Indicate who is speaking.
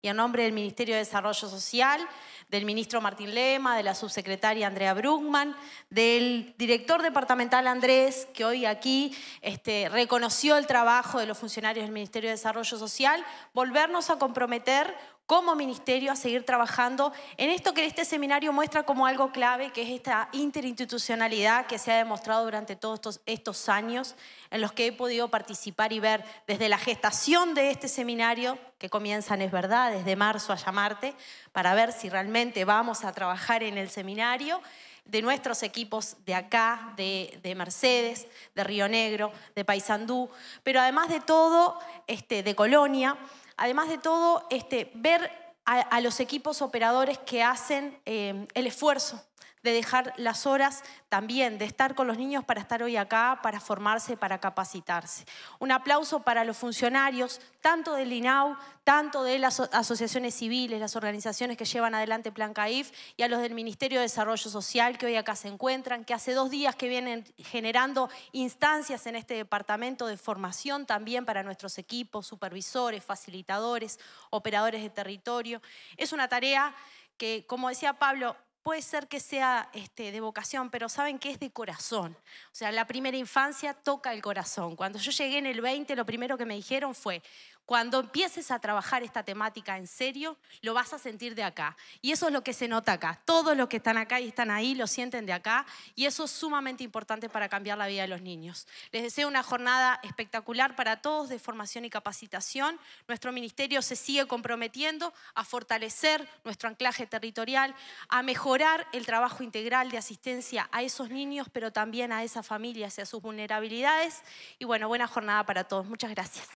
Speaker 1: y en nombre del Ministerio de Desarrollo Social, del ministro Martín Lema, de la subsecretaria Andrea Brugman, del director departamental Andrés, que hoy aquí este, reconoció el trabajo de los funcionarios del Ministerio de Desarrollo Social, volvernos a comprometer como ministerio a seguir trabajando en esto que este seminario muestra como algo clave, que es esta interinstitucionalidad que se ha demostrado durante todos estos, años en los que he podido participar y ver desde la gestación de este seminario, que comienzan, es verdad, desde marzo a llamarte, para ver si realmente vamos a trabajar en el seminario de nuestros equipos de acá, de, de, Mercedes, de Río Negro, de Paysandú, pero además de todo, este, de Colonia, Además de todo, este, ver a, los equipos operadores que hacen eh, el esfuerzo, de dejar las horas también, de estar con los niños para estar hoy acá, para formarse, para capacitarse. Un aplauso para los funcionarios, tanto del INAU, tanto de las asociaciones civiles, las organizaciones que llevan adelante Plan CAIF y a los del Ministerio de Desarrollo Social que hoy acá se encuentran, que hace dos días que vienen generando instancias en este departamento de formación también para nuestros equipos, supervisores, facilitadores, operadores de territorio. Es una tarea que, como decía Pablo, puede ser que sea este, de vocación, pero saben que es de corazón. O sea, la primera infancia toca el corazón. Cuando yo llegué en el 20, lo primero que me dijeron fue, cuando empieces a trabajar esta temática en serio, lo vas a sentir de acá. Y eso es lo que se nota acá. Todos los que están acá y están ahí lo sienten de acá. Y eso es sumamente importante para cambiar la vida de los niños. Les deseo una jornada espectacular para todos de formación y capacitación. Nuestro ministerio se sigue comprometiendo a fortalecer nuestro anclaje territorial, a mejorar el trabajo integral de asistencia a esos niños, pero también a esas familias y a sus vulnerabilidades. Y bueno, buena jornada para todos. Muchas gracias.